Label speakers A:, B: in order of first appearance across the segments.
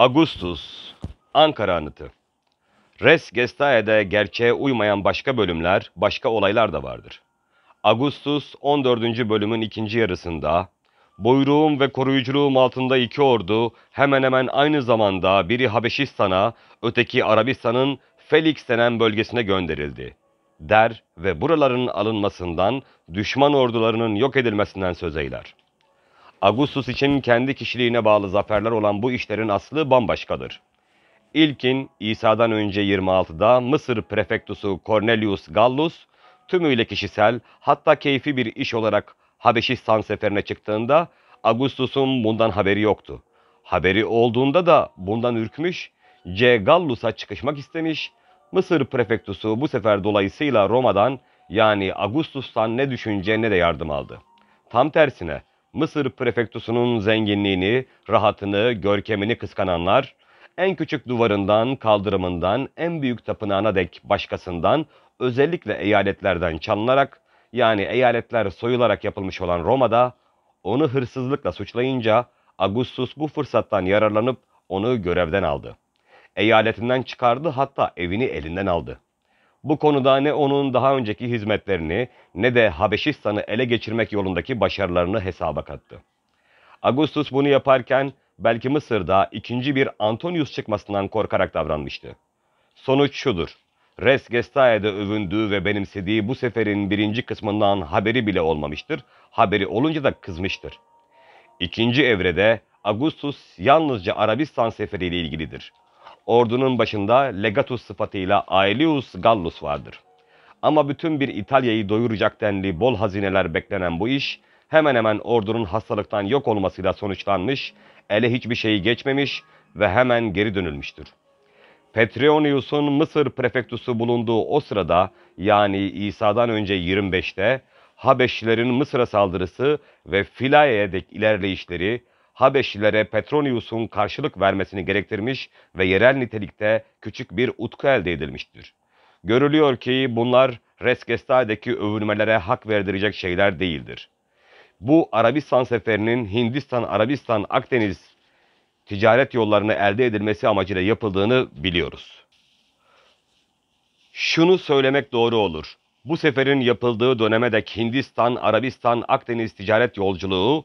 A: Augustus, Ankara Anıtı. Res Gestae'de gerçeğe uymayan başka bölümler, başka olaylar da vardır. Augustus 14. bölümün ikinci yarısında, Buyruğum ve koruyuculuğum altında iki ordu hemen hemen aynı zamanda biri Habeşistan'a, öteki Arabistan'ın Felix denen bölgesine gönderildi. Der ve buraların alınmasından, düşman ordularının yok edilmesinden söz eyler. Augustus için kendi kişiliğine bağlı zaferler olan bu işlerin aslı bambaşkadır. İlkin İsa'dan önce 26'da Mısır prefektusu Cornelius Gallus tümüyle kişisel hatta keyfi bir iş olarak Habeşistan seferine çıktığında Augustus'un bundan haberi yoktu. Haberi olduğunda da bundan ürkmüş, C. Gallus'a çıkışmak istemiş, Mısır prefektusu bu sefer dolayısıyla Roma'dan yani Augustus'tan ne düşünce ne de yardım aldı. Tam tersine Mısır prefektusunun zenginliğini, rahatını, görkemini kıskananlar, en küçük duvarından, kaldırımından, en büyük tapınağına dek başkasından, özellikle eyaletlerden çalınarak, yani eyaletler soyularak yapılmış olan Roma'da, onu hırsızlıkla suçlayınca Augustus bu fırsattan yararlanıp onu görevden aldı. Eyaletinden çıkardı hatta evini elinden aldı. Bu konuda ne onun daha önceki hizmetlerini ne de Habeşistan'ı ele geçirmek yolundaki başarılarını hesaba kattı. Augustus bunu yaparken belki Mısır'da ikinci bir Antonius çıkmasından korkarak davranmıştı. Sonuç şudur. Res Gestae'de övündüğü ve benimsediği bu seferin birinci kısmından haberi bile olmamıştır. Haberi olunca da kızmıştır. İkinci evrede Augustus yalnızca Arabistan seferiyle ilgilidir. Ordunun başında legatus sıfatıyla Aelius Gallus vardır. Ama bütün bir İtalya'yı doyuracak denli bol hazineler beklenen bu iş hemen hemen ordunun hastalıktan yok olmasıyla sonuçlanmış, ele hiçbir şeyi geçmemiş ve hemen geri dönülmüştür. Petronius'un Mısır prefektusu bulunduğu o sırada yani İsa'dan önce 25'te Habeşlilerin Mısır'a saldırısı ve Filaye'ye dek ilerleyişleri Habeşlilere Petronius'un karşılık vermesini gerektirmiş ve yerel nitelikte küçük bir utku elde edilmiştir. Görülüyor ki bunlar Reskesta'daki övünmelere hak verdirecek şeyler değildir. Bu Arabistan seferinin Hindistan-Arabistan-Akdeniz ticaret yollarını elde edilmesi amacıyla yapıldığını biliyoruz. Şunu söylemek doğru olur. Bu seferin yapıldığı döneme dek Hindistan, Arabistan, Akdeniz ticaret yolculuğu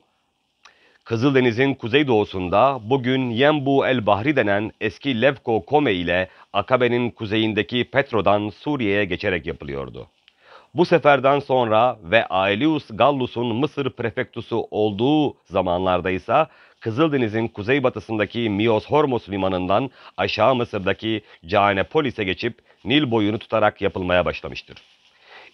A: Kızıldeniz'in kuzeydoğusunda bugün Yembu el Bahri denen eski Levko Kome ile Akabe'nin kuzeyindeki Petro'dan Suriye'ye geçerek yapılıyordu. Bu seferden sonra ve Aelius Gallus'un Mısır prefektusu olduğu zamanlarda ise Kızıldeniz'in kuzeybatısındaki Mios Hormos limanından aşağı Mısır'daki Canepolis'e geçip Nil boyunu tutarak yapılmaya başlamıştır.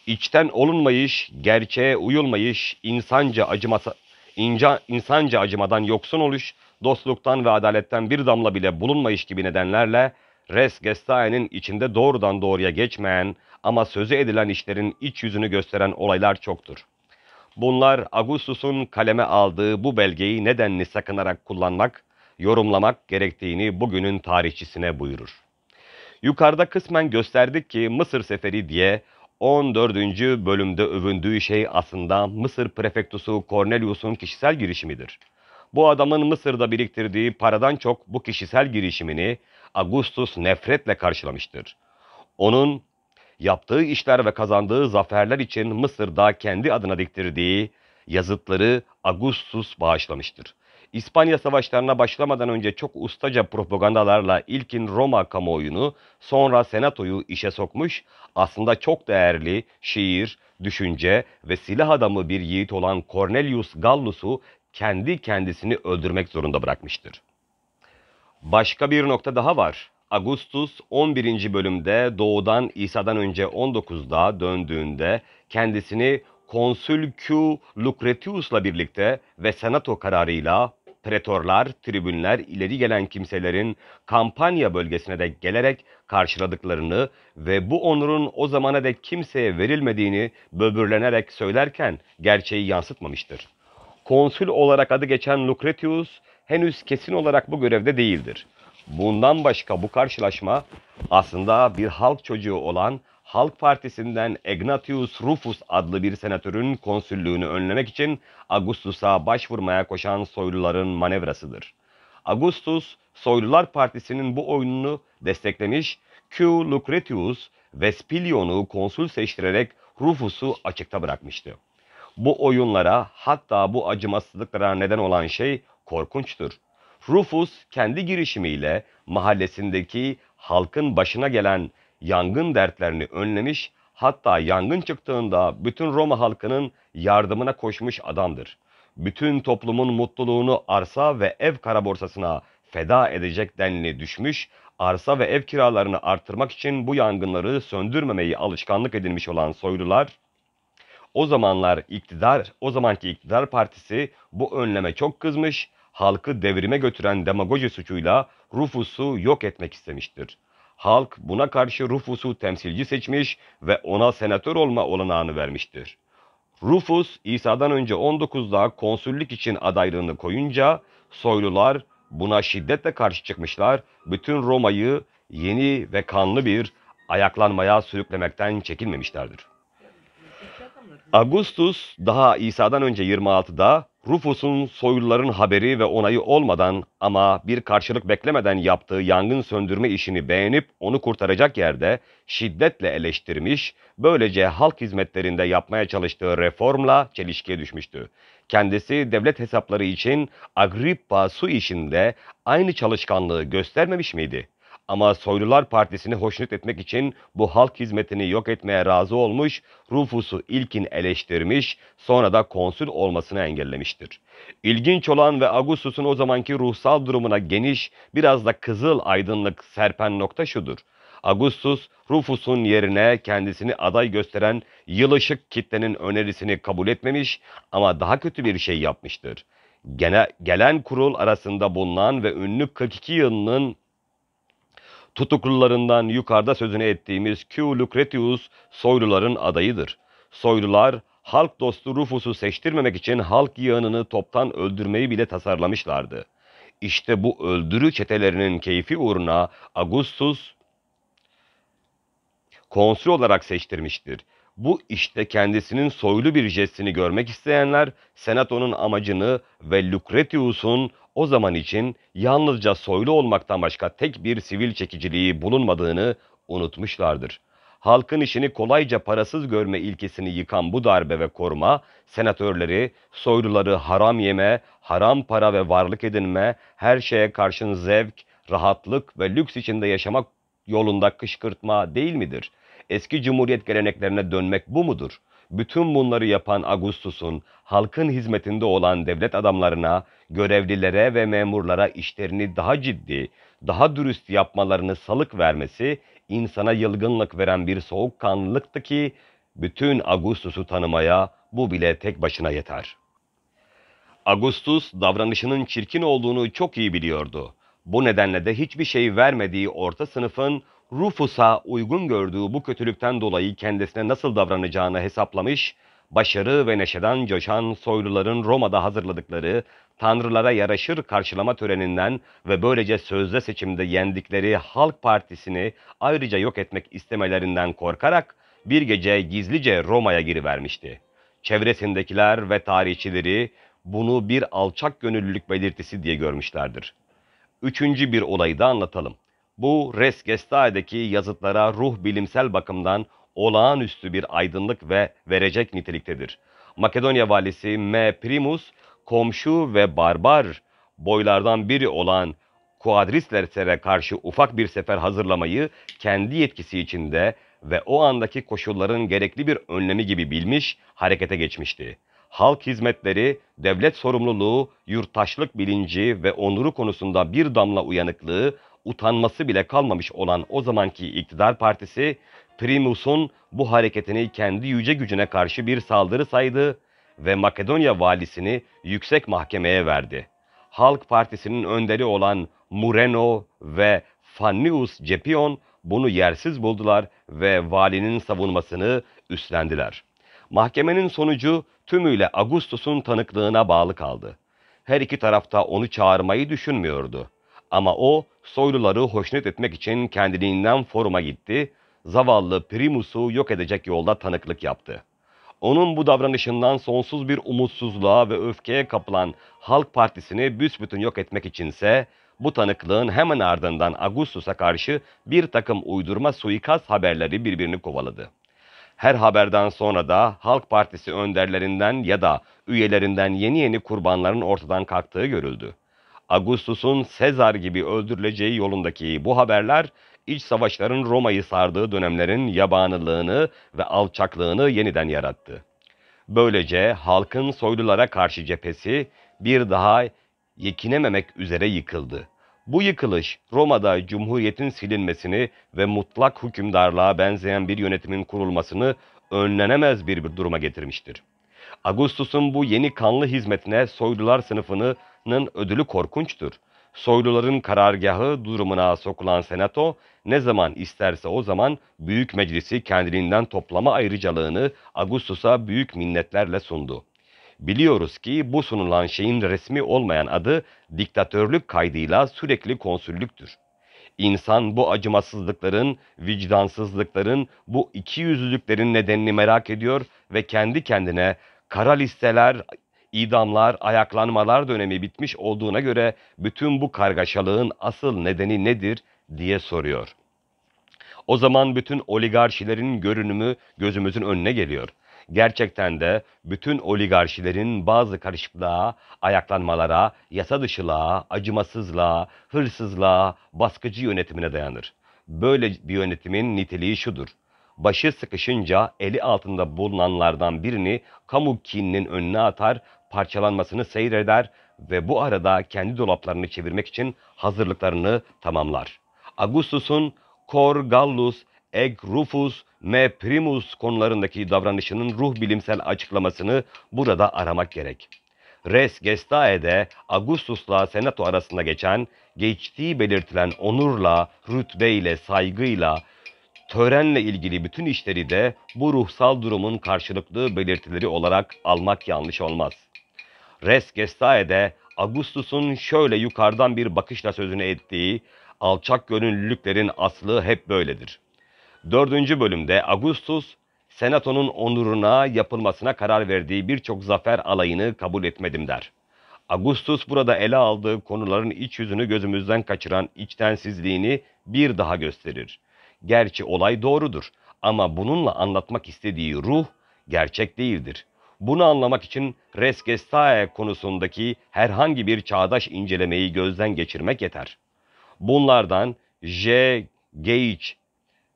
A: İçten olunmayış, gerçeğe uyulmayış, insanca acımasız inca, insanca acımadan yoksun oluş, dostluktan ve adaletten bir damla bile bulunmayış gibi nedenlerle res gestae'nin içinde doğrudan doğruya geçmeyen ama sözü edilen işlerin iç yüzünü gösteren olaylar çoktur. Bunlar Augustus'un kaleme aldığı bu belgeyi nedenli sakınarak kullanmak, yorumlamak gerektiğini bugünün tarihçisine buyurur. Yukarıda kısmen gösterdik ki Mısır seferi diye 14. bölümde övündüğü şey aslında Mısır prefektusu Cornelius'un kişisel girişimidir. Bu adamın Mısır'da biriktirdiği paradan çok bu kişisel girişimini Augustus nefretle karşılamıştır. Onun yaptığı işler ve kazandığı zaferler için Mısır'da kendi adına diktirdiği yazıtları Augustus bağışlamıştır. İspanya savaşlarına başlamadan önce çok ustaca propagandalarla ilkin Roma kamuoyunu sonra senatoyu işe sokmuş, aslında çok değerli şiir, düşünce ve silah adamı bir yiğit olan Cornelius Gallus'u kendi kendisini öldürmek zorunda bırakmıştır. Başka bir nokta daha var. Augustus 11. bölümde doğudan İsa'dan önce 19'da döndüğünde kendisini Konsül Q Lucretius'la birlikte ve senato kararıyla Pretorlar, tribünler, ileri gelen kimselerin kampanya bölgesine de gelerek karşıladıklarını ve bu onurun o zamana dek kimseye verilmediğini böbürlenerek söylerken gerçeği yansıtmamıştır. Konsül olarak adı geçen Lucretius henüz kesin olarak bu görevde değildir. Bundan başka bu karşılaşma aslında bir halk çocuğu olan Halk Partisi'nden Egnatius Rufus adlı bir senatörün konsüllüğünü önlemek için Augustus'a başvurmaya koşan soyluların manevrasıdır. Augustus, Soylular Partisi'nin bu oyununu desteklemiş, Q. Lucretius, Vespilion'u konsul seçtirerek Rufus'u açıkta bırakmıştı. Bu oyunlara hatta bu acımasızlıklara neden olan şey korkunçtur. Rufus kendi girişimiyle mahallesindeki halkın başına gelen yangın dertlerini önlemiş, hatta yangın çıktığında bütün Roma halkının yardımına koşmuş adamdır. Bütün toplumun mutluluğunu arsa ve ev karaborsasına feda edecek denli düşmüş, arsa ve ev kiralarını artırmak için bu yangınları söndürmemeyi alışkanlık edinmiş olan soylular, o zamanlar iktidar, o zamanki iktidar partisi bu önleme çok kızmış, halkı devrime götüren demagoji suçuyla Rufus'u yok etmek istemiştir. Halk buna karşı Rufus'u temsilci seçmiş ve ona senatör olma olanağını vermiştir. Rufus İsa'dan önce 19'da konsüllük için adaylığını koyunca soylular buna şiddetle karşı çıkmışlar, bütün Roma'yı yeni ve kanlı bir ayaklanmaya sürüklemekten çekinmemişlerdir. Augustus daha İsa'dan önce 26'da Rufus'un soyluların haberi ve onayı olmadan ama bir karşılık beklemeden yaptığı yangın söndürme işini beğenip onu kurtaracak yerde şiddetle eleştirmiş, böylece halk hizmetlerinde yapmaya çalıştığı reformla çelişkiye düşmüştü. Kendisi devlet hesapları için Agrippa su işinde aynı çalışkanlığı göstermemiş miydi? Ama Soylular Partisi'ni hoşnut etmek için bu halk hizmetini yok etmeye razı olmuş, Rufus'u ilkin eleştirmiş, sonra da konsül olmasını engellemiştir. İlginç olan ve Augustus'un o zamanki ruhsal durumuna geniş, biraz da kızıl aydınlık serpen nokta şudur. Augustus, Rufus'un yerine kendisini aday gösteren yılışık kitlenin önerisini kabul etmemiş ama daha kötü bir şey yapmıştır. Gene, gelen kurul arasında bulunan ve ünlü 42 yılının Tutuklularından yukarıda sözünü ettiğimiz Q. Lucretius soyluların adayıdır. Soylular halk dostu Rufus'u seçtirmemek için halk yığınını toptan öldürmeyi bile tasarlamışlardı. İşte bu öldürü çetelerinin keyfi uğruna Augustus konsül olarak seçtirmiştir. Bu işte kendisinin soylu bir jestini görmek isteyenler senatonun amacını ve Lucretius'un o zaman için yalnızca soylu olmaktan başka tek bir sivil çekiciliği bulunmadığını unutmuşlardır. Halkın işini kolayca parasız görme ilkesini yıkan bu darbe ve koruma, senatörleri, soyluları haram yeme, haram para ve varlık edinme, her şeye karşın zevk, rahatlık ve lüks içinde yaşamak yolunda kışkırtma değil midir? Eski cumhuriyet geleneklerine dönmek bu mudur?'' bütün bunları yapan Augustus'un halkın hizmetinde olan devlet adamlarına, görevlilere ve memurlara işlerini daha ciddi, daha dürüst yapmalarını salık vermesi insana yılgınlık veren bir soğukkanlılıktı ki bütün Augustus'u tanımaya bu bile tek başına yeter. Augustus davranışının çirkin olduğunu çok iyi biliyordu. Bu nedenle de hiçbir şey vermediği orta sınıfın Rufus'a uygun gördüğü bu kötülükten dolayı kendisine nasıl davranacağını hesaplamış, başarı ve neşeden coşan soyluların Roma'da hazırladıkları tanrılara yaraşır karşılama töreninden ve böylece sözde seçimde yendikleri Halk Partisi'ni ayrıca yok etmek istemelerinden korkarak bir gece gizlice Roma'ya girivermişti. Çevresindekiler ve tarihçileri bunu bir alçak gönüllülük belirtisi diye görmüşlerdir. Üçüncü bir olayı da anlatalım. Bu Res yazıtlara ruh bilimsel bakımdan olağanüstü bir aydınlık ve verecek niteliktedir. Makedonya valisi M. Primus, komşu ve barbar boylardan biri olan Kuadrisler'e karşı ufak bir sefer hazırlamayı kendi yetkisi içinde ve o andaki koşulların gerekli bir önlemi gibi bilmiş, harekete geçmişti. Halk hizmetleri, devlet sorumluluğu, yurttaşlık bilinci ve onuru konusunda bir damla uyanıklığı utanması bile kalmamış olan o zamanki iktidar partisi Primus'un bu hareketini kendi yüce gücüne karşı bir saldırı saydı ve Makedonya valisini yüksek mahkemeye verdi. Halk Partisi'nin önderi olan Mureno ve Fannius Cepion bunu yersiz buldular ve valinin savunmasını üstlendiler. Mahkemenin sonucu tümüyle Augustus'un tanıklığına bağlı kaldı. Her iki tarafta onu çağırmayı düşünmüyordu. Ama o soyluları hoşnut etmek için kendiliğinden foruma gitti, zavallı Primus'u yok edecek yolda tanıklık yaptı. Onun bu davranışından sonsuz bir umutsuzluğa ve öfkeye kapılan Halk Partisi'ni büsbütün yok etmek içinse bu tanıklığın hemen ardından Augustus'a karşı bir takım uydurma suikast haberleri birbirini kovaladı. Her haberden sonra da Halk Partisi önderlerinden ya da üyelerinden yeni yeni kurbanların ortadan kalktığı görüldü. Augustus'un Sezar gibi öldürüleceği yolundaki bu haberler iç savaşların Roma'yı sardığı dönemlerin yabanılığını ve alçaklığını yeniden yarattı. Böylece halkın soylulara karşı cephesi bir daha yekinememek üzere yıkıldı. Bu yıkılış Roma'da cumhuriyetin silinmesini ve mutlak hükümdarlığa benzeyen bir yönetimin kurulmasını önlenemez bir duruma getirmiştir. Augustus'un bu yeni kanlı hizmetine soylular sınıfını Senato'nun ödülü korkunçtur. Soyluların karargahı durumuna sokulan Senato ne zaman isterse o zaman Büyük Meclisi kendiliğinden toplama ayrıcalığını Augustus'a büyük minnetlerle sundu. Biliyoruz ki bu sunulan şeyin resmi olmayan adı diktatörlük kaydıyla sürekli konsüllüktür. İnsan bu acımasızlıkların, vicdansızlıkların, bu ikiyüzlülüklerin nedenini merak ediyor ve kendi kendine kara listeler idamlar, ayaklanmalar dönemi bitmiş olduğuna göre bütün bu kargaşalığın asıl nedeni nedir diye soruyor. O zaman bütün oligarşilerin görünümü gözümüzün önüne geliyor. Gerçekten de bütün oligarşilerin bazı karışıklığa, ayaklanmalara, yasa dışılığa, acımasızlığa, hırsızlığa, baskıcı yönetimine dayanır. Böyle bir yönetimin niteliği şudur başı sıkışınca eli altında bulunanlardan birini kamu kininin önüne atar, parçalanmasını seyreder ve bu arada kendi dolaplarını çevirmek için hazırlıklarını tamamlar. Augustus'un Cor Gallus, Eg Rufus, Me Primus konularındaki davranışının ruh bilimsel açıklamasını burada aramak gerek. Res Gestae'de Augustus'la Senato arasında geçen, geçtiği belirtilen onurla, rütbeyle, saygıyla, törenle ilgili bütün işleri de bu ruhsal durumun karşılıklı belirtileri olarak almak yanlış olmaz.'' Res Gestae'de Augustus'un şöyle yukarıdan bir bakışla sözünü ettiği alçak gönüllülüklerin aslı hep böyledir. Dördüncü bölümde Augustus, Senato'nun onuruna yapılmasına karar verdiği birçok zafer alayını kabul etmedim der. Augustus burada ele aldığı konuların iç yüzünü gözümüzden kaçıran içtensizliğini bir daha gösterir. Gerçi olay doğrudur ama bununla anlatmak istediği ruh gerçek değildir. Bunu anlamak için res konusundaki herhangi bir çağdaş incelemeyi gözden geçirmek yeter. Bunlardan J. Gage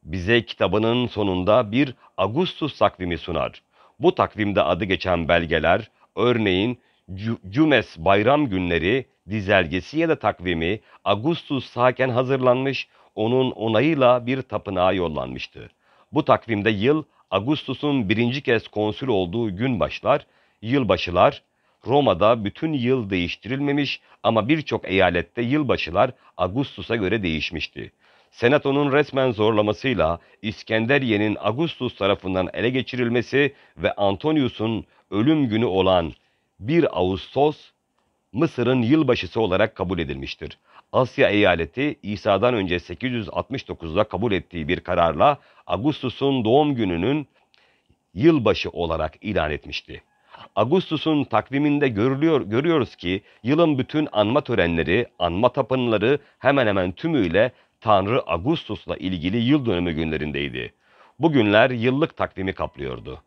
A: bize kitabının sonunda bir Ağustos takvimi sunar. Bu takvimde adı geçen belgeler, örneğin Cumes bayram günleri dizelgesi ya da takvimi Ağustos saken hazırlanmış, onun onayıyla bir tapınağa yollanmıştı. Bu takvimde yıl Augustus'un birinci kez konsül olduğu gün başlar, yılbaşılar, Roma'da bütün yıl değiştirilmemiş ama birçok eyalette yılbaşılar Augustus'a göre değişmişti. Senato'nun resmen zorlamasıyla İskenderiye'nin Augustus tarafından ele geçirilmesi ve Antonius'un ölüm günü olan 1 Ağustos Mısır'ın yılbaşısı olarak kabul edilmiştir. Asya eyaleti İsa'dan önce 869'da kabul ettiği bir kararla Augustus'un doğum gününün yılbaşı olarak ilan etmişti. Augustus'un takviminde görülüyor, görüyoruz ki yılın bütün anma törenleri, anma tapınları hemen hemen tümüyle Tanrı Augustus'la ilgili yıl dönümü günlerindeydi. Bu günler yıllık takvimi kaplıyordu.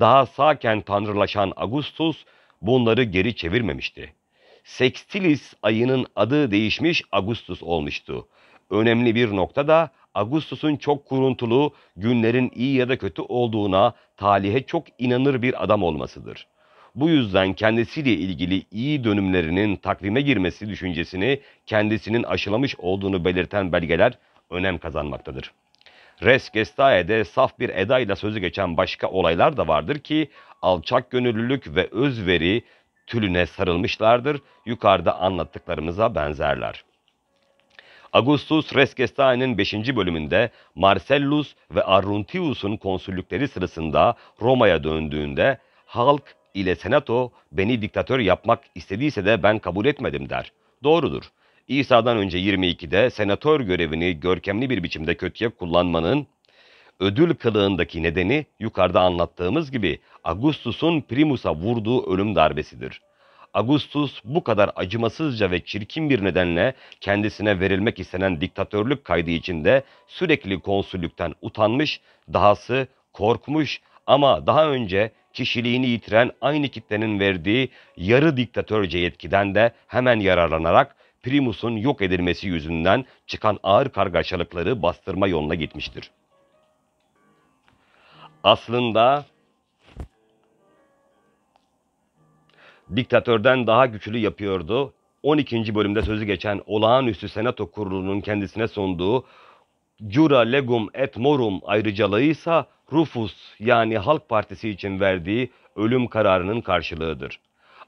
A: Daha sağken tanrılaşan Augustus bunları geri çevirmemişti. Sextilis ayının adı değişmiş Ağustos olmuştu. Önemli bir nokta da Ağustos'un çok kuruntulu, günlerin iyi ya da kötü olduğuna, talihe çok inanır bir adam olmasıdır. Bu yüzden kendisiyle ilgili iyi dönümlerinin takvime girmesi düşüncesini kendisinin aşılamış olduğunu belirten belgeler önem kazanmaktadır. Res Gestae'de saf bir edayla sözü geçen başka olaylar da vardır ki alçak gönüllülük ve özveri tülüne sarılmışlardır. Yukarıda anlattıklarımıza benzerler. Augustus Resgestae'nin 5. bölümünde Marcellus ve Arruntius'un konsüllükleri sırasında Roma'ya döndüğünde halk ile senato beni diktatör yapmak istediyse de ben kabul etmedim der. Doğrudur. İsa'dan önce 22'de senatör görevini görkemli bir biçimde kötüye kullanmanın Ödül kılığındaki nedeni yukarıda anlattığımız gibi Augustus'un Primus'a vurduğu ölüm darbesidir. Augustus bu kadar acımasızca ve çirkin bir nedenle kendisine verilmek istenen diktatörlük kaydı içinde sürekli konsüllükten utanmış, dahası korkmuş ama daha önce kişiliğini yitiren aynı kitlenin verdiği yarı diktatörce yetkiden de hemen yararlanarak Primus'un yok edilmesi yüzünden çıkan ağır kargaşalıkları bastırma yoluna gitmiştir aslında diktatörden daha güçlü yapıyordu. 12. bölümde sözü geçen olağanüstü senato kurulunun kendisine sunduğu Jura legum et morum ayrıcalığı Rufus yani Halk Partisi için verdiği ölüm kararının karşılığıdır.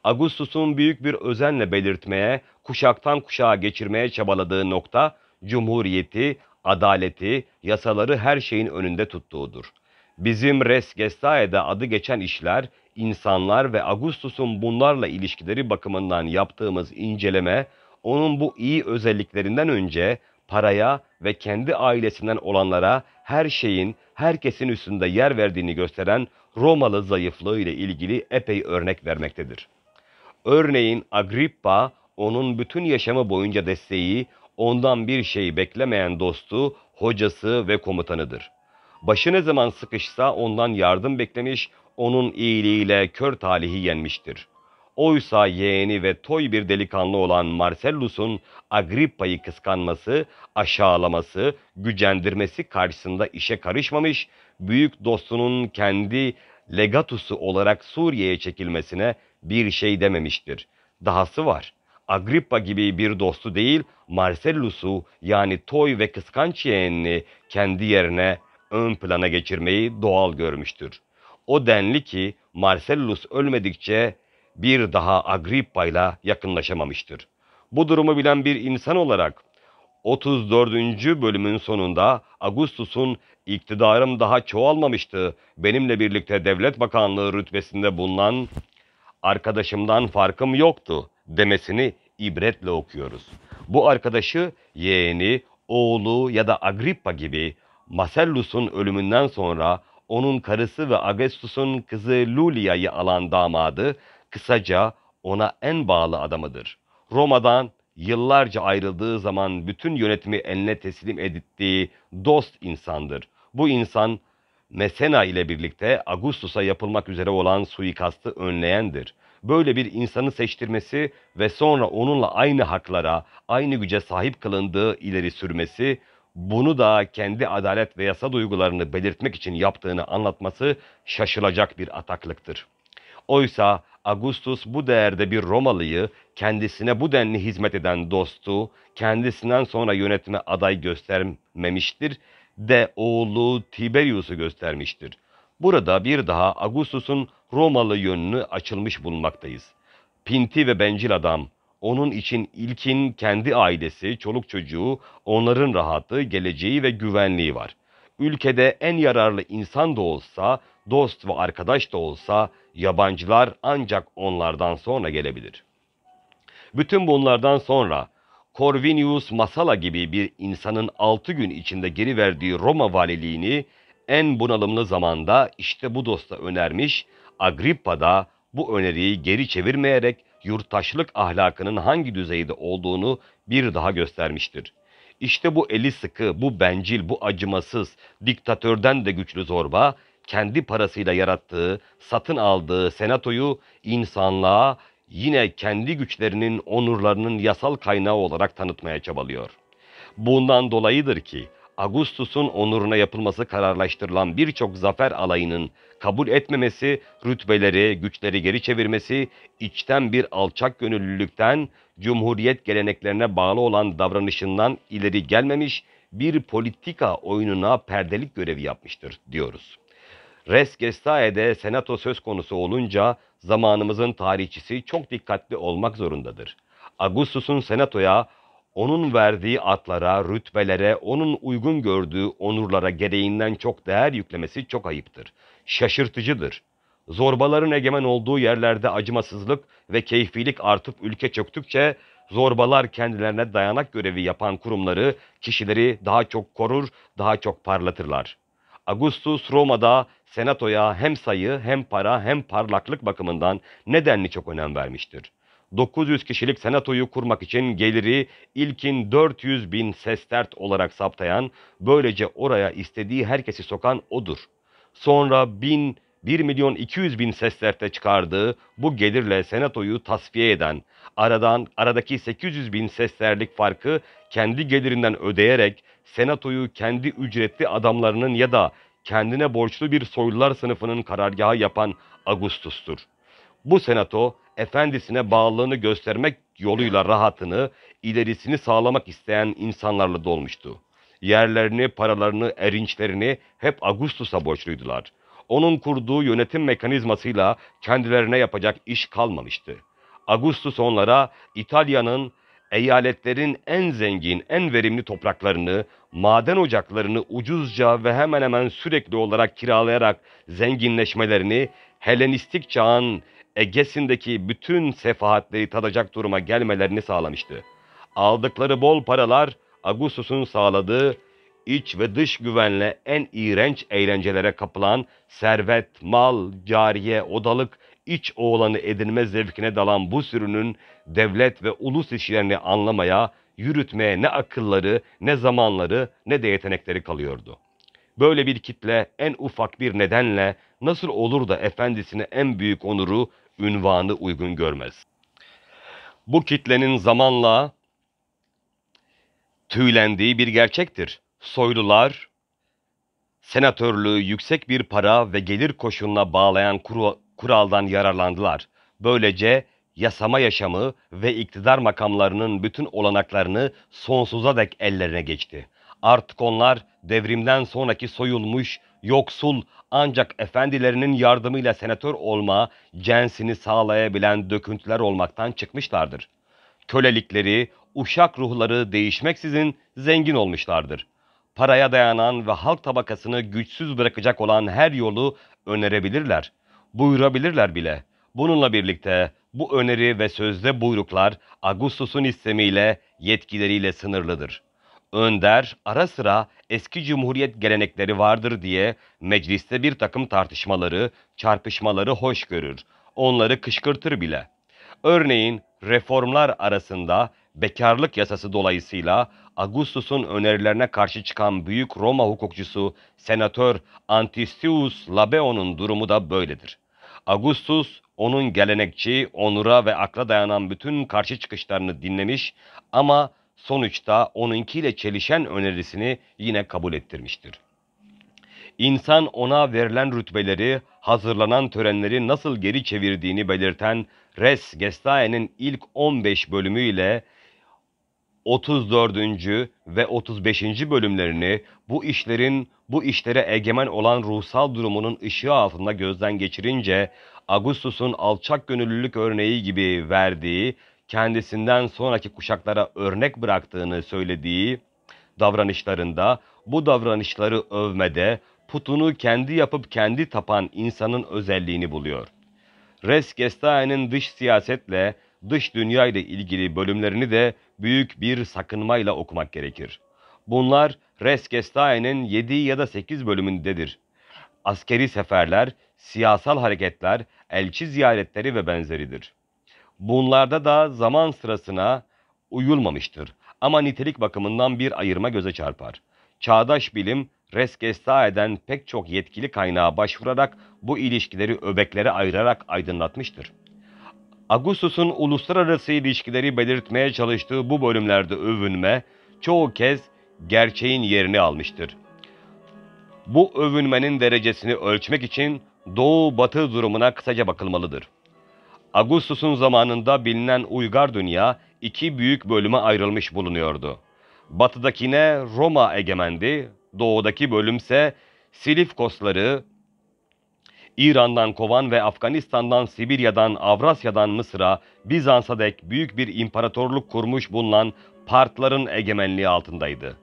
A: Augustus'un büyük bir özenle belirtmeye, kuşaktan kuşağa geçirmeye çabaladığı nokta, cumhuriyeti, adaleti, yasaları her şeyin önünde tuttuğudur. Bizim Res Gestae'de adı geçen işler, insanlar ve Augustus'un bunlarla ilişkileri bakımından yaptığımız inceleme, onun bu iyi özelliklerinden önce paraya ve kendi ailesinden olanlara her şeyin, herkesin üstünde yer verdiğini gösteren Romalı zayıflığı ile ilgili epey örnek vermektedir. Örneğin Agrippa, onun bütün yaşamı boyunca desteği, ondan bir şey beklemeyen dostu, hocası ve komutanıdır. Başı ne zaman sıkışsa ondan yardım beklemiş, onun iyiliğiyle kör talihi yenmiştir. Oysa yeğeni ve toy bir delikanlı olan Marcellus'un Agrippa'yı kıskanması, aşağılaması, gücendirmesi karşısında işe karışmamış, büyük dostunun kendi legatusu olarak Suriye'ye çekilmesine bir şey dememiştir. Dahası var. Agrippa gibi bir dostu değil, Marcellus'u yani toy ve kıskanç yeğenini kendi yerine ön plana geçirmeyi doğal görmüştür. O denli ki Marcellus ölmedikçe bir daha Agrippa ile yakınlaşamamıştır. Bu durumu bilen bir insan olarak 34. bölümün sonunda Augustus'un iktidarım daha çoğalmamıştı. Benimle birlikte devlet bakanlığı rütbesinde bulunan arkadaşımdan farkım yoktu demesini ibretle okuyoruz. Bu arkadaşı yeğeni, oğlu ya da Agrippa gibi Masellus'un ölümünden sonra onun karısı ve Agestus'un kızı Lulia'yı alan damadı kısaca ona en bağlı adamıdır. Roma'dan yıllarca ayrıldığı zaman bütün yönetimi eline teslim edittiği dost insandır. Bu insan Mesena ile birlikte Augustus'a yapılmak üzere olan suikastı önleyendir. Böyle bir insanı seçtirmesi ve sonra onunla aynı haklara, aynı güce sahip kılındığı ileri sürmesi bunu da kendi adalet ve yasa duygularını belirtmek için yaptığını anlatması şaşılacak bir ataklıktır. Oysa Augustus bu değerde bir Romalıyı kendisine bu denli hizmet eden dostu kendisinden sonra yönetme aday göstermemiştir de oğlu Tiberius'u göstermiştir. Burada bir daha Augustus'un Romalı yönünü açılmış bulmaktayız. Pinti ve bencil adam onun için ilkin kendi ailesi, çoluk çocuğu, onların rahatı, geleceği ve güvenliği var. Ülkede en yararlı insan da olsa, dost ve arkadaş da olsa yabancılar ancak onlardan sonra gelebilir. Bütün bunlardan sonra Corvinius Masala gibi bir insanın 6 gün içinde geri verdiği Roma valiliğini en bunalımlı zamanda işte bu dosta önermiş, Agrippa da bu öneriyi geri çevirmeyerek yurttaşlık ahlakının hangi düzeyde olduğunu bir daha göstermiştir. İşte bu eli sıkı, bu bencil, bu acımasız, diktatörden de güçlü zorba, kendi parasıyla yarattığı, satın aldığı senatoyu insanlığa yine kendi güçlerinin onurlarının yasal kaynağı olarak tanıtmaya çabalıyor. Bundan dolayıdır ki Augustus'un onuruna yapılması kararlaştırılan birçok zafer alayının kabul etmemesi, rütbeleri, güçleri geri çevirmesi, içten bir alçak gönüllülükten, cumhuriyet geleneklerine bağlı olan davranışından ileri gelmemiş bir politika oyununa perdelik görevi yapmıştır diyoruz. Res gestae'de senato söz konusu olunca zamanımızın tarihçisi çok dikkatli olmak zorundadır. Augustus'un senatoya onun verdiği atlara, rütbelere, onun uygun gördüğü onurlara gereğinden çok değer yüklemesi çok ayıptır şaşırtıcıdır. Zorbaların egemen olduğu yerlerde acımasızlık ve keyfilik artıp ülke çöktükçe zorbalar kendilerine dayanak görevi yapan kurumları, kişileri daha çok korur, daha çok parlatırlar. Augustus Roma'da senatoya hem sayı hem para hem parlaklık bakımından nedenli çok önem vermiştir. 900 kişilik senatoyu kurmak için geliri ilkin 400 bin sestert olarak saptayan, böylece oraya istediği herkesi sokan odur. Sonra 1000 1 milyon 200 bin seslerde çıkardığı bu gelirle senatoyu tasfiye eden, aradan aradaki 800 bin seslerlik farkı kendi gelirinden ödeyerek senatoyu kendi ücretli adamlarının ya da kendine borçlu bir soylular sınıfının karargahı yapan Augustus'tur. Bu senato efendisine bağlılığını göstermek yoluyla rahatını, ilerisini sağlamak isteyen insanlarla dolmuştu yerlerini, paralarını, erinçlerini hep Augustus'a borçluydular. Onun kurduğu yönetim mekanizmasıyla kendilerine yapacak iş kalmamıştı. Augustus onlara İtalya'nın eyaletlerin en zengin, en verimli topraklarını, maden ocaklarını ucuzca ve hemen hemen sürekli olarak kiralayarak zenginleşmelerini, Helenistik çağın Ege'sindeki bütün sefahatleri tadacak duruma gelmelerini sağlamıştı. Aldıkları bol paralar Augustus'un sağladığı iç ve dış güvenle en iğrenç eğlencelere kapılan, servet, mal, cariye, odalık, iç oğlanı edinme zevkine dalan bu sürünün devlet ve ulus işlerini anlamaya, yürütmeye ne akılları, ne zamanları, ne de yetenekleri kalıyordu. Böyle bir kitle en ufak bir nedenle nasıl olur da efendisine en büyük onuru, ünvanı uygun görmez. Bu kitlenin zamanla tüylendiği bir gerçektir. Soylular, senatörlüğü yüksek bir para ve gelir koşuluna bağlayan kuraldan yararlandılar. Böylece yasama yaşamı ve iktidar makamlarının bütün olanaklarını sonsuza dek ellerine geçti. Artık onlar devrimden sonraki soyulmuş, yoksul ancak efendilerinin yardımıyla senatör olma, censini sağlayabilen döküntüler olmaktan çıkmışlardır. Kölelikleri, uşak ruhları değişmeksizin zengin olmuşlardır. Paraya dayanan ve halk tabakasını güçsüz bırakacak olan her yolu önerebilirler, buyurabilirler bile. Bununla birlikte bu öneri ve sözde buyruklar Augustus'un istemiyle yetkileriyle sınırlıdır. Önder ara sıra eski cumhuriyet gelenekleri vardır diye mecliste bir takım tartışmaları, çarpışmaları hoş görür. Onları kışkırtır bile. Örneğin reformlar arasında bekarlık yasası dolayısıyla Augustus'un önerilerine karşı çıkan büyük Roma hukukçusu senatör Antistius Labeon'un durumu da böyledir. Augustus, onun gelenekçi, onura ve akla dayanan bütün karşı çıkışlarını dinlemiş ama sonuçta onunkiyle çelişen önerisini yine kabul ettirmiştir. İnsan ona verilen rütbeleri, hazırlanan törenleri nasıl geri çevirdiğini belirten Res Gestae'nin ilk 15 bölümüyle 34. ve 35. bölümlerini bu işlerin bu işlere egemen olan ruhsal durumunun ışığı altında gözden geçirince Augustus'un alçak gönüllülük örneği gibi verdiği, kendisinden sonraki kuşaklara örnek bıraktığını söylediği davranışlarında bu davranışları övmede putunu kendi yapıp kendi tapan insanın özelliğini buluyor. Res Gestae'nin dış siyasetle dış dünya ile ilgili bölümlerini de büyük bir sakınmayla okumak gerekir. Bunlar Res Gestae'nin 7 ya da 8 bölümündedir. Askeri seferler, siyasal hareketler, elçi ziyaretleri ve benzeridir. Bunlarda da zaman sırasına uyulmamıştır ama nitelik bakımından bir ayırma göze çarpar. Çağdaş bilim Res Gestae'den pek çok yetkili kaynağa başvurarak bu ilişkileri öbeklere ayırarak aydınlatmıştır. Augustus'un uluslararası ilişkileri belirtmeye çalıştığı bu bölümlerde övünme çoğu kez gerçeğin yerini almıştır. Bu övünmenin derecesini ölçmek için Doğu-Batı durumuna kısaca bakılmalıdır. Augustus'un zamanında bilinen uygar dünya iki büyük bölüme ayrılmış bulunuyordu. Batıdakine Roma egemendi, doğudaki bölümse Silifkosları, İran'dan kovan ve Afganistan'dan Sibirya'dan Avrasya'dan Mısır'a Bizans'a dek büyük bir imparatorluk kurmuş bulunan Partların egemenliği altındaydı.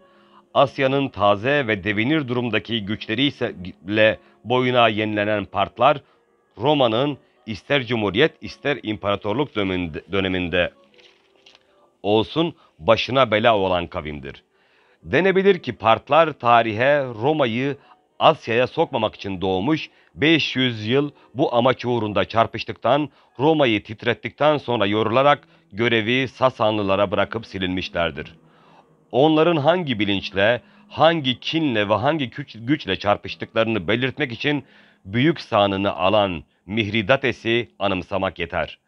A: Asya'nın taze ve devinir durumdaki güçleriyle boyuna yenilenen Partlar, Roma'nın ister cumhuriyet ister imparatorluk döneminde olsun başına bela olan kavimdir. Denebilir ki Partlar tarihe Roma'yı Asya'ya sokmamak için doğmuş, 500 yıl bu amaç uğrunda çarpıştıktan, Roma'yı titrettikten sonra yorularak görevi Sasanlılara bırakıp silinmişlerdir. Onların hangi bilinçle, hangi kinle ve hangi güçle çarpıştıklarını belirtmek için büyük sanını alan Mihridates'i anımsamak yeter.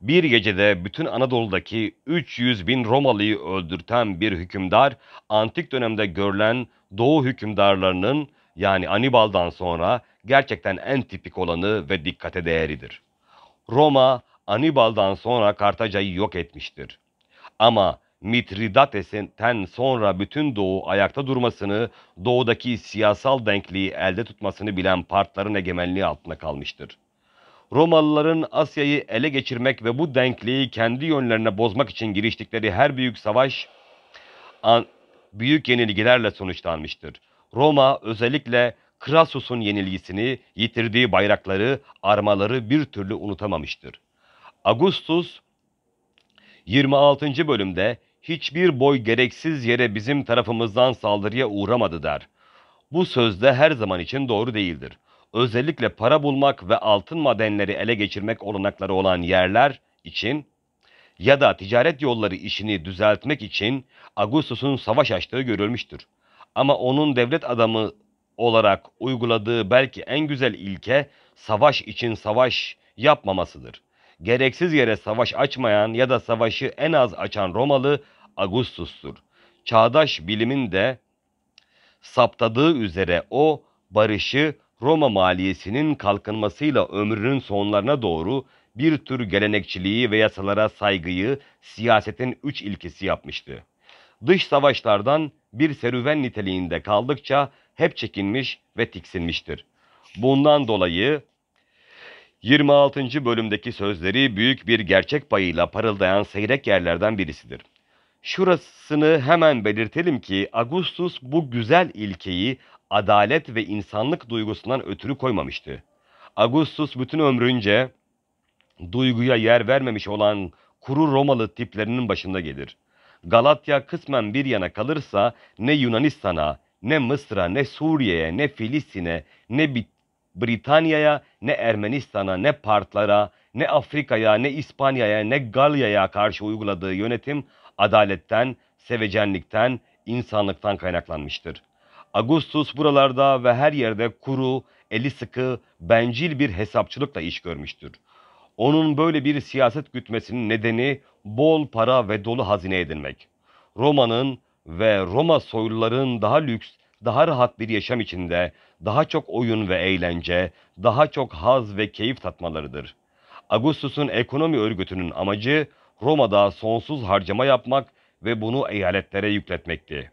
A: Bir gecede bütün Anadolu'daki 300 bin Romalıyı öldürten bir hükümdar, antik dönemde görülen Doğu hükümdarlarının yani Anibal'dan sonra gerçekten en tipik olanı ve dikkate değeridir. Roma Anibal'dan sonra Kartaca'yı yok etmiştir. Ama Mitridates'ten sonra bütün doğu ayakta durmasını, doğudaki siyasal denkliği elde tutmasını bilen partların egemenliği altına kalmıştır. Romalıların Asya'yı ele geçirmek ve bu denkliği kendi yönlerine bozmak için giriştikleri her büyük savaş büyük yenilgilerle sonuçlanmıştır. Roma özellikle Krasus'un yenilgisini, yitirdiği bayrakları, armaları bir türlü unutamamıştır. Augustus 26. bölümde hiçbir boy gereksiz yere bizim tarafımızdan saldırıya uğramadı der. Bu sözde her zaman için doğru değildir. Özellikle para bulmak ve altın madenleri ele geçirmek olanakları olan yerler için ya da ticaret yolları işini düzeltmek için Augustus'un savaş açtığı görülmüştür. Ama onun devlet adamı olarak uyguladığı belki en güzel ilke savaş için savaş yapmamasıdır. Gereksiz yere savaş açmayan ya da savaşı en az açan Romalı Augustus'tur. Çağdaş bilimin de saptadığı üzere o barışı Roma maliyesinin kalkınmasıyla ömrünün sonlarına doğru bir tür gelenekçiliği ve yasalara saygıyı siyasetin üç ilkesi yapmıştı dış savaşlardan bir serüven niteliğinde kaldıkça hep çekinmiş ve tiksinmiştir. Bundan dolayı 26. bölümdeki sözleri büyük bir gerçek payıyla parıldayan seyrek yerlerden birisidir. Şurasını hemen belirtelim ki Augustus bu güzel ilkeyi adalet ve insanlık duygusundan ötürü koymamıştı. Augustus bütün ömrünce duyguya yer vermemiş olan kuru Romalı tiplerinin başında gelir. Galatya kısmen bir yana kalırsa ne Yunanistan'a, ne Mısır'a, ne Suriye'ye, ne Filistin'e, ne Britanya'ya, ne Ermenistan'a, ne Partlara, ne Afrika'ya, ne İspanya'ya, ne Galya'ya karşı uyguladığı yönetim adaletten, sevecenlikten, insanlıktan kaynaklanmıştır. Augustus buralarda ve her yerde kuru, eli sıkı, bencil bir hesapçılıkla iş görmüştür. Onun böyle bir siyaset gütmesinin nedeni bol para ve dolu hazine edinmek. Roma'nın ve Roma soyluların daha lüks, daha rahat bir yaşam içinde daha çok oyun ve eğlence, daha çok haz ve keyif tatmalarıdır. Augustus'un ekonomi örgütünün amacı Roma'da sonsuz harcama yapmak ve bunu eyaletlere yükletmekti.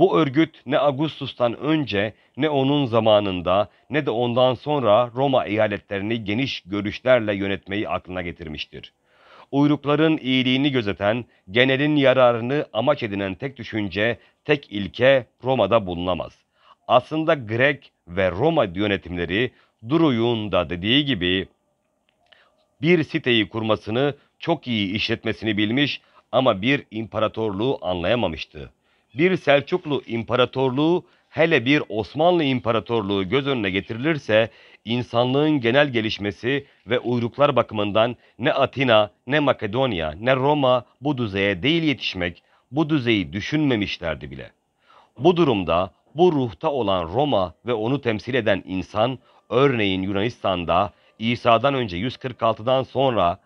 A: Bu örgüt ne Augustus'tan önce ne onun zamanında ne de ondan sonra Roma eyaletlerini geniş görüşlerle yönetmeyi aklına getirmiştir. Uyrukların iyiliğini gözeten, genelin yararını amaç edinen tek düşünce, tek ilke Roma'da bulunamaz. Aslında Grek ve Roma yönetimleri Duruyun da dediği gibi bir siteyi kurmasını, çok iyi işletmesini bilmiş ama bir imparatorluğu anlayamamıştı bir Selçuklu İmparatorluğu hele bir Osmanlı İmparatorluğu göz önüne getirilirse insanlığın genel gelişmesi ve uyruklar bakımından ne Atina, ne Makedonya, ne Roma bu düzeye değil yetişmek, bu düzeyi düşünmemişlerdi bile. Bu durumda bu ruhta olan Roma ve onu temsil eden insan örneğin Yunanistan'da İsa'dan önce 146'dan sonra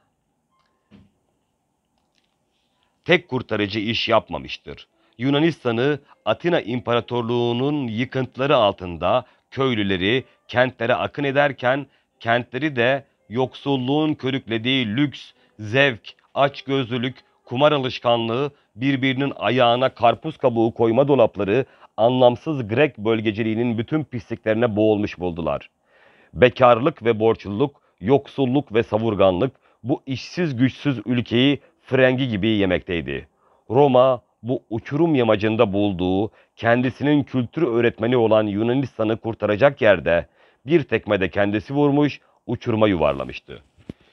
A: tek kurtarıcı iş yapmamıştır. Yunanistan'ı Atina İmparatorluğu'nun yıkıntıları altında köylüleri kentlere akın ederken kentleri de yoksulluğun körüklediği lüks, zevk, açgözlülük, kumar alışkanlığı, birbirinin ayağına karpuz kabuğu koyma dolapları, anlamsız Grek bölgeciliğinin bütün pisliklerine boğulmuş buldular. Bekarlık ve borçluluk, yoksulluk ve savurganlık bu işsiz güçsüz ülkeyi frengi gibi yemekteydi. Roma, bu uçurum yamacında bulduğu, kendisinin kültür öğretmeni olan Yunanistan'ı kurtaracak yerde bir tekmede kendisi vurmuş, uçuruma yuvarlamıştı.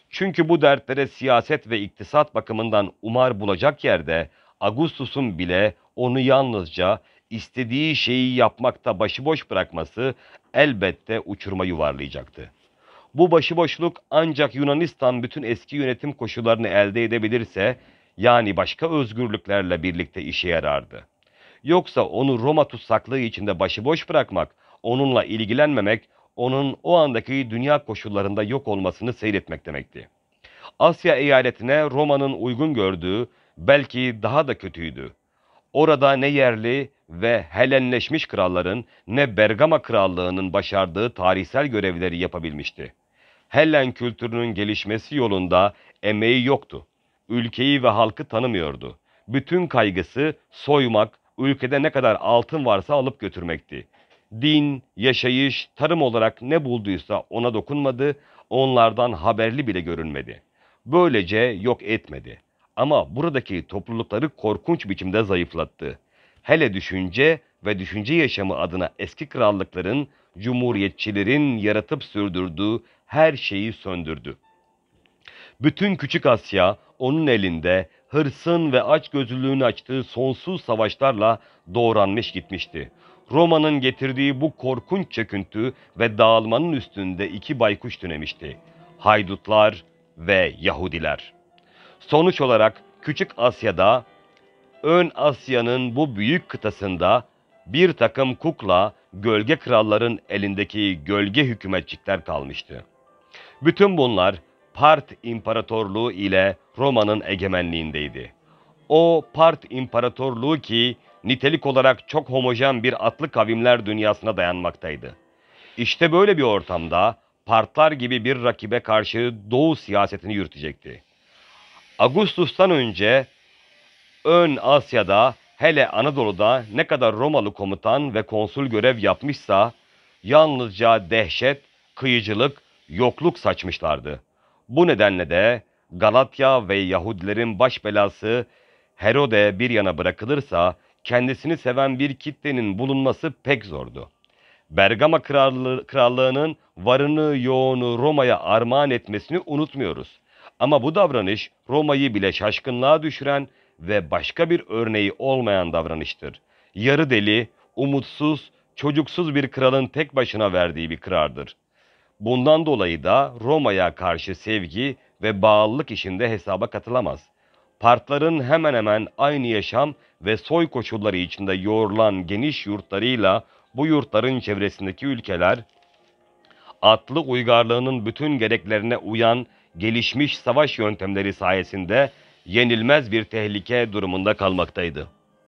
A: Çünkü bu dertlere siyaset ve iktisat bakımından umar bulacak yerde Augustus'un bile onu yalnızca istediği şeyi yapmakta başıboş bırakması elbette uçuruma yuvarlayacaktı. Bu başıboşluk ancak Yunanistan bütün eski yönetim koşullarını elde edebilirse yani başka özgürlüklerle birlikte işe yarardı. Yoksa onu Roma tutsaklığı içinde başıboş bırakmak, onunla ilgilenmemek, onun o andaki dünya koşullarında yok olmasını seyretmek demekti. Asya eyaletine Roma'nın uygun gördüğü, belki daha da kötüydü. Orada ne yerli ve Helenleşmiş kralların ne Bergama krallığının başardığı tarihsel görevleri yapabilmişti. Hellen kültürünün gelişmesi yolunda emeği yoktu ülkeyi ve halkı tanımıyordu. Bütün kaygısı soymak, ülkede ne kadar altın varsa alıp götürmekti. Din, yaşayış, tarım olarak ne bulduysa ona dokunmadı, onlardan haberli bile görünmedi. Böylece yok etmedi. Ama buradaki toplulukları korkunç biçimde zayıflattı. Hele düşünce ve düşünce yaşamı adına eski krallıkların, cumhuriyetçilerin yaratıp sürdürdüğü her şeyi söndürdü. Bütün Küçük Asya onun elinde hırsın ve açgözlülüğün açtığı sonsuz savaşlarla doğranmış gitmişti. Roma'nın getirdiği bu korkunç çöküntü ve dağılmanın üstünde iki baykuş dünemişti. Haydutlar ve Yahudiler. Sonuç olarak Küçük Asya'da, Ön Asya'nın bu büyük kıtasında bir takım kukla gölge kralların elindeki gölge hükümetçikler kalmıştı. Bütün bunlar Part İmparatorluğu ile Roma'nın egemenliğindeydi. O Part İmparatorluğu ki nitelik olarak çok homojen bir atlı kavimler dünyasına dayanmaktaydı. İşte böyle bir ortamda Partlar gibi bir rakibe karşı Doğu siyasetini yürütecekti. Augustus'tan önce ön Asya'da hele Anadolu'da ne kadar Romalı komutan ve konsul görev yapmışsa yalnızca dehşet, kıyıcılık, yokluk saçmışlardı.'' Bu nedenle de Galatya ve Yahudilerin baş belası Herode bir yana bırakılırsa kendisini seven bir kitlenin bulunması pek zordu. Bergama Krallığı'nın varını yoğunu Roma'ya armağan etmesini unutmuyoruz. Ama bu davranış Roma'yı bile şaşkınlığa düşüren ve başka bir örneği olmayan davranıştır. Yarı deli, umutsuz, çocuksuz bir kralın tek başına verdiği bir karardır. Bundan dolayı da Roma'ya karşı sevgi ve bağlılık işinde hesaba katılamaz. Partların hemen hemen aynı yaşam ve soy koşulları içinde yoğrulan geniş yurtlarıyla bu yurtların çevresindeki ülkeler, atlı uygarlığının bütün gereklerine uyan gelişmiş savaş yöntemleri sayesinde yenilmez bir tehlike durumunda kalmaktaydı.